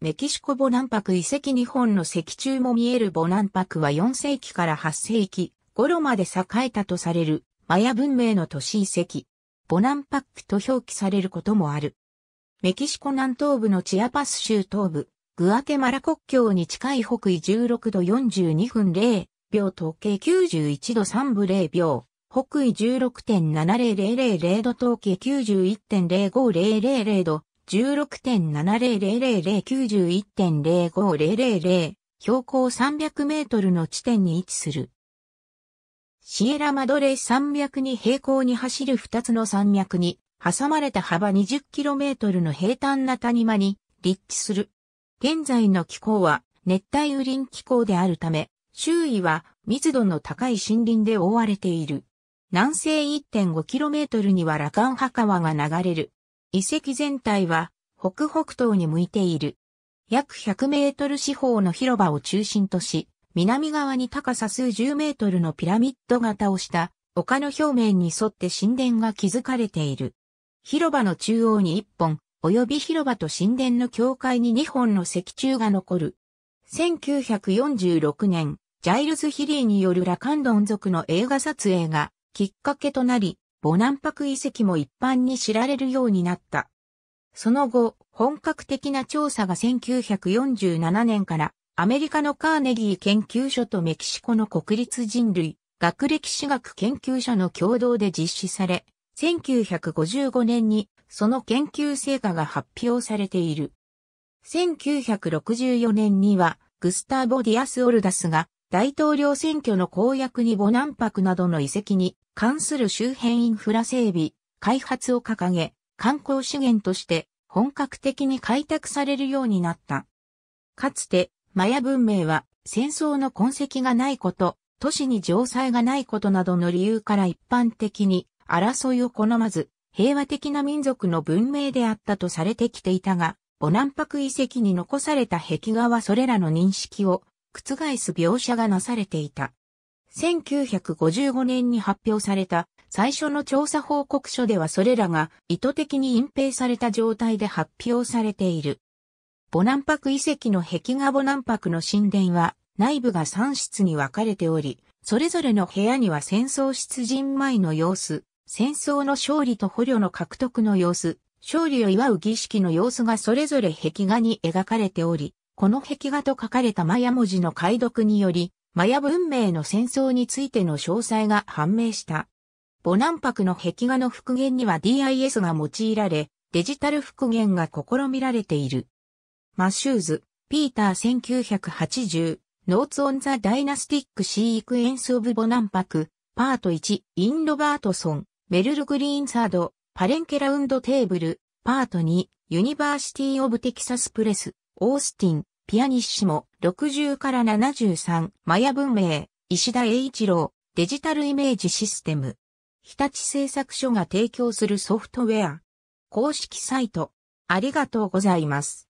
メキシコボナンパク遺跡日本の石柱も見えるボナンパクは4世紀から8世紀頃まで栄えたとされるマヤ文明の都市遺跡。ボナンパックと表記されることもある。メキシコ南東部のチアパス州東部、グアテマラ国境に近い北緯16度42分0秒統計91度3分0秒、北緯1 6 7 0 0 0度統計91.05000度、1 6 7 0 0 0 9 1 0 5 0 0 0標高300メートルの地点に位置する。シエラマドレ山脈に平行に走る2つの山脈に、挟まれた幅2 0トルの平坦な谷間に立地する。現在の気候は熱帯雨林気候であるため、周囲は密度の高い森林で覆われている。南西 1.5km にはラカンハ川が流れる遺跡全体は北北東に向いている。約100メートル四方の広場を中心とし、南側に高さ数十メートルのピラミッド型をした丘の表面に沿って神殿が築かれている。広場の中央に1本、及び広場と神殿の境界に2本の石柱が残る。1946年、ジャイルズ・ヒリーによるラカンドン族の映画撮影がきっかけとなり、ボナンパク遺跡も一般に知られるようになった。その後、本格的な調査が1947年からアメリカのカーネギー研究所とメキシコの国立人類学歴史学研究所の共同で実施され、1955年にその研究成果が発表されている。1964年にはグスターボ・ディアス・オルダスが大統領選挙の公約にボナンパクなどの遺跡に関する周辺インフラ整備、開発を掲げ、観光資源として本格的に開拓されるようになった。かつて、マヤ文明は戦争の痕跡がないこと、都市に城塞がないことなどの理由から一般的に争いを好まず、平和的な民族の文明であったとされてきていたが、ボナンパク遺跡に残された壁画はそれらの認識を覆す描写がなされていた。1955年に発表された最初の調査報告書ではそれらが意図的に隠蔽された状態で発表されている。ボナンパク遺跡の壁画ボナンパクの神殿は内部が3室に分かれており、それぞれの部屋には戦争出陣前の様子、戦争の勝利と捕虜の獲得の様子、勝利を祝う儀式の様子がそれぞれ壁画に描かれており、この壁画と書かれたマヤ文字の解読により、マヤ文明の戦争についての詳細が判明した。ボナンパクの壁画の復元には DIS が用いられ、デジタル復元が試みられている。マシューズ、ピーター1980、ノーツ・オン・ザ・ダイナスティック・シークエンス・オブ・ボナンパク、パート1、イン・ロバートソン、メルル・グリーン・サード、パレンケラウンド・テーブル、パート2、ユニバーシティ・オブ・テキサス・プレス、オースティン、ピアニッシモ、60から73、マヤ文明、石田栄一郎、デジタルイメージシステム。日立製作所が提供するソフトウェア。公式サイト。ありがとうございます。